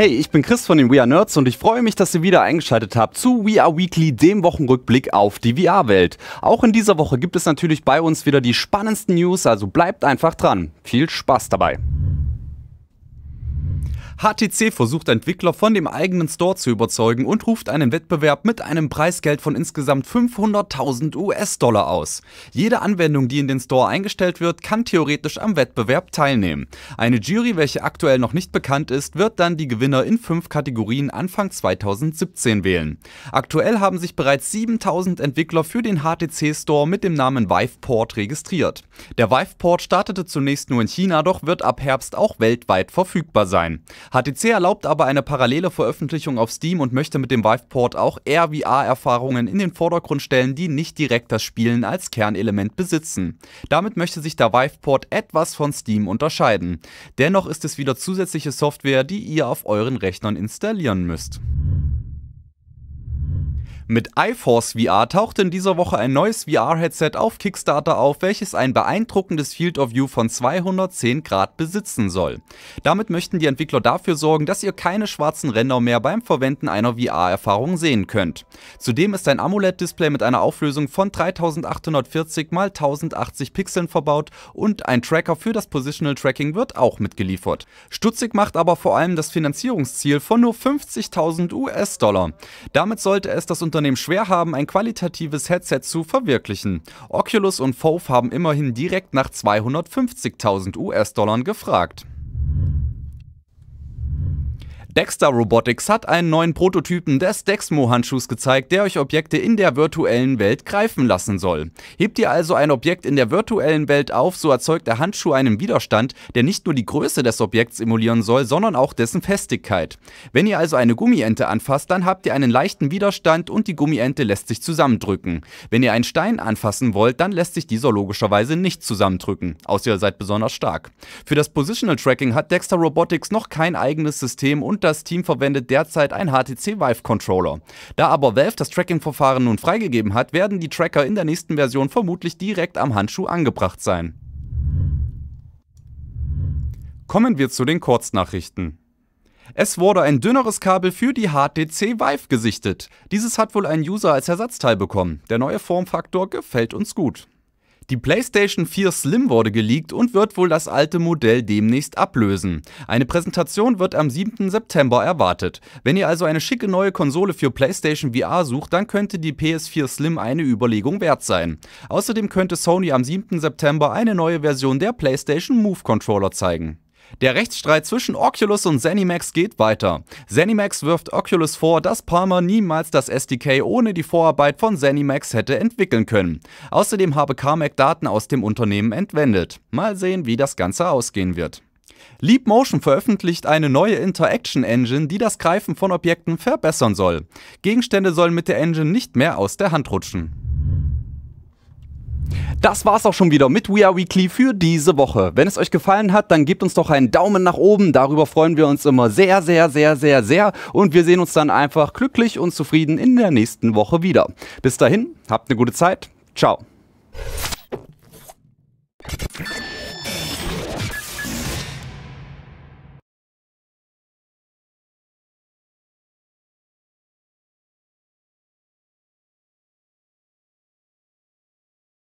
Hey, ich bin Chris von den We Are Nerds und ich freue mich, dass ihr wieder eingeschaltet habt zu We Are Weekly, dem Wochenrückblick auf die VR-Welt. Auch in dieser Woche gibt es natürlich bei uns wieder die spannendsten News, also bleibt einfach dran. Viel Spaß dabei. HTC versucht Entwickler von dem eigenen Store zu überzeugen und ruft einen Wettbewerb mit einem Preisgeld von insgesamt 500.000 US-Dollar aus. Jede Anwendung, die in den Store eingestellt wird, kann theoretisch am Wettbewerb teilnehmen. Eine Jury, welche aktuell noch nicht bekannt ist, wird dann die Gewinner in fünf Kategorien Anfang 2017 wählen. Aktuell haben sich bereits 7000 Entwickler für den HTC Store mit dem Namen Viveport registriert. Der Viveport startete zunächst nur in China, doch wird ab Herbst auch weltweit verfügbar sein. HTC erlaubt aber eine parallele Veröffentlichung auf Steam und möchte mit dem Viveport auch rvr erfahrungen in den Vordergrund stellen, die nicht direkt das Spielen als Kernelement besitzen. Damit möchte sich der Viveport etwas von Steam unterscheiden. Dennoch ist es wieder zusätzliche Software, die ihr auf euren Rechnern installieren müsst. Mit iForce VR tauchte in dieser Woche ein neues VR-Headset auf Kickstarter auf, welches ein beeindruckendes Field of View von 210 Grad besitzen soll. Damit möchten die Entwickler dafür sorgen, dass ihr keine schwarzen Ränder mehr beim Verwenden einer VR-Erfahrung sehen könnt. Zudem ist ein AMOLED-Display mit einer Auflösung von 3840 x 1080 Pixeln verbaut und ein Tracker für das Positional Tracking wird auch mitgeliefert. Stutzig macht aber vor allem das Finanzierungsziel von nur 50.000 US-Dollar. Damit sollte es das Unternehmen Unternehmen schwer haben, ein qualitatives Headset zu verwirklichen. Oculus und Valve haben immerhin direkt nach 250.000 US-Dollar gefragt. Dexter Robotics hat einen neuen Prototypen des Dexmo-Handschuhs gezeigt, der euch Objekte in der virtuellen Welt greifen lassen soll. Hebt ihr also ein Objekt in der virtuellen Welt auf, so erzeugt der Handschuh einen Widerstand, der nicht nur die Größe des Objekts emulieren soll, sondern auch dessen Festigkeit. Wenn ihr also eine Gummiente anfasst, dann habt ihr einen leichten Widerstand und die Gummiente lässt sich zusammendrücken. Wenn ihr einen Stein anfassen wollt, dann lässt sich dieser logischerweise nicht zusammendrücken, außer ihr seid besonders stark. Für das Positional Tracking hat Dexter Robotics noch kein eigenes System und und das Team verwendet derzeit ein HTC Vive Controller. Da aber Valve das Tracking-Verfahren nun freigegeben hat, werden die Tracker in der nächsten Version vermutlich direkt am Handschuh angebracht sein. Kommen wir zu den Kurznachrichten. Es wurde ein dünneres Kabel für die HTC Vive gesichtet. Dieses hat wohl ein User als Ersatzteil bekommen. Der neue Formfaktor gefällt uns gut. Die PlayStation 4 Slim wurde geleakt und wird wohl das alte Modell demnächst ablösen. Eine Präsentation wird am 7. September erwartet. Wenn ihr also eine schicke neue Konsole für PlayStation VR sucht, dann könnte die PS4 Slim eine Überlegung wert sein. Außerdem könnte Sony am 7. September eine neue Version der PlayStation Move Controller zeigen. Der Rechtsstreit zwischen Oculus und ZeniMax geht weiter. ZeniMax wirft Oculus vor, dass Palmer niemals das SDK ohne die Vorarbeit von ZeniMax hätte entwickeln können. Außerdem habe Carmack Daten aus dem Unternehmen entwendet. Mal sehen, wie das Ganze ausgehen wird. Leap Motion veröffentlicht eine neue Interaction Engine, die das Greifen von Objekten verbessern soll. Gegenstände sollen mit der Engine nicht mehr aus der Hand rutschen. Das war's auch schon wieder mit We Are Weekly für diese Woche. Wenn es euch gefallen hat, dann gebt uns doch einen Daumen nach oben. Darüber freuen wir uns immer sehr, sehr, sehr, sehr, sehr. Und wir sehen uns dann einfach glücklich und zufrieden in der nächsten Woche wieder. Bis dahin, habt eine gute Zeit. Ciao.